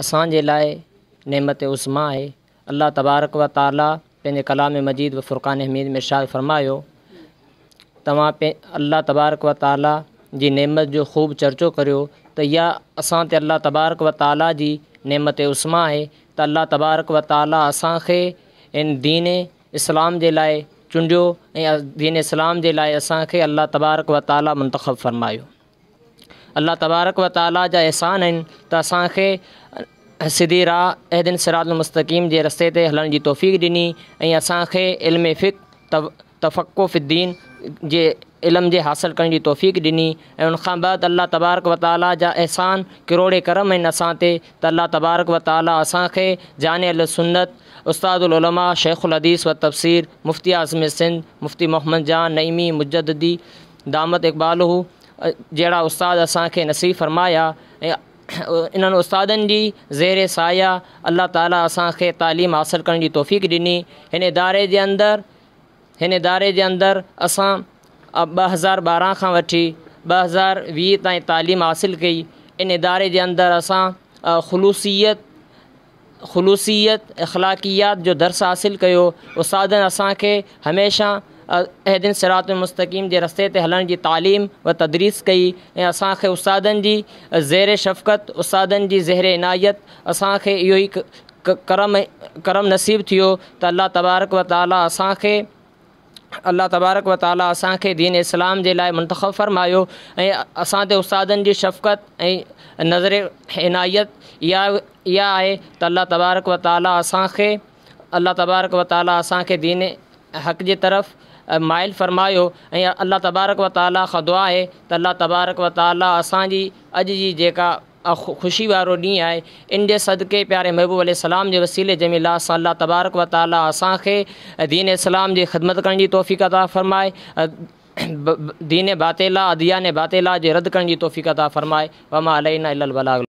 असांजे लाइ नेमत उस्मा है अलाह तबारक व ताले पंहिंजे कलाम मजीद व फुर्क़ान हमीद में शाद फरमा तव्हां पे अलाह तबारक व ताला जी नेमत जो ख़ूब चर्चो करो तो इहा असां ते अलाह तबारक व ताला जी नेमत उस्मा आहे त अलाह तबारक व ताला असांखे इन दीन इस्लाम के लिए चूंडियो दीन इस्लाम जे लाइ असांखे अल्लाह तबारक व ताला मुंतख़ब फ़रमायो अल्लाह तबारक व ताली जा अहसान आहिनि त असांखे सिधी राह अहदिन सिरात मुस्तक़ीम जे रस्ते ते हलण जी तोफ़ी ॾिनी ऐं असांखे इल्म फ़िक तव तफ़क़ो फ़िद्दीन जे इल्म जे हासिल करण जी तोफ़ी ॾिनी ऐं उनखां बाद अलाह तबारक व ताली जा अहसान किरोड़े करम आहिनि असां ते त अलाह तबारक व ताली असांखे जान अल सुन्नत उस्तादुलमा शेख़ुल हदीस व तफ़सीर मुफ़्ती आज़म सिंध मुफ़्ती मोहम्मद जान नईमी मुजदी दामत इक़बाल जहिड़ा उस्तादु असांखे नसीब फरमाया ऐं इन्हनि उस्तादनि जी ज़ेरे साया अलाह ताला असांखे तालीम हासिलु करण जी तौफ़ीक़ ॾिनी हिन इदारे जे अंदर हिन इदारे जे अंदरि असां ॿ हज़ार ॿारहं खां वठी ॿ हज़ार वीह ताईं तालीम हासिलु कई इन इदारे जे अंदरि असां ख़ुलूसियत ख़ुलूसियत ख़लाक़ियात जो दर्स हासिलु कयो उस्तादनि असांखे हमेशह अहदिन सरात मुस्तकीम के रस्ते ते हलण की तालीम व तदरीस कई ऐं असांखे उस्तादनि जी ज़ेर शफ़क़त उस्तादनि की ज़हर इनायत असांखे इहो ई करम करम नसीब थो तो अल्लाह तबारक व ताली असा अल्लाह तबारक व ताली के दीन इस्लाम के लिए मुंतखब फ़रमायो ऐं असां ते उस्तादनि शफ़क़त ऐं नज़र इनायत या इहा आहे त अल्लाह तबारक व ताली असा अल्लाह तबारक व ताली असांखे दीन हक़ के तरफ़ मायल फरमायो ऐं अलाह तबारक व ताली खां दुआ आहे त तबारक व ताली असांजी अज की जेका ख़ुशी वारो ॾींहुं है इन जे सदिके प्यारे महबूब सलाम जे वसीले जंहिंमें ला सां अलाह तबारक व ताली असांखे दीन इस्लाम की ख़िदमत कर जी तौफ़ अता फ़रमाए दीन बातेला अदियान बातेला रद्द करण जी तौफ़ अता फ़रमाए वमा अल बलाग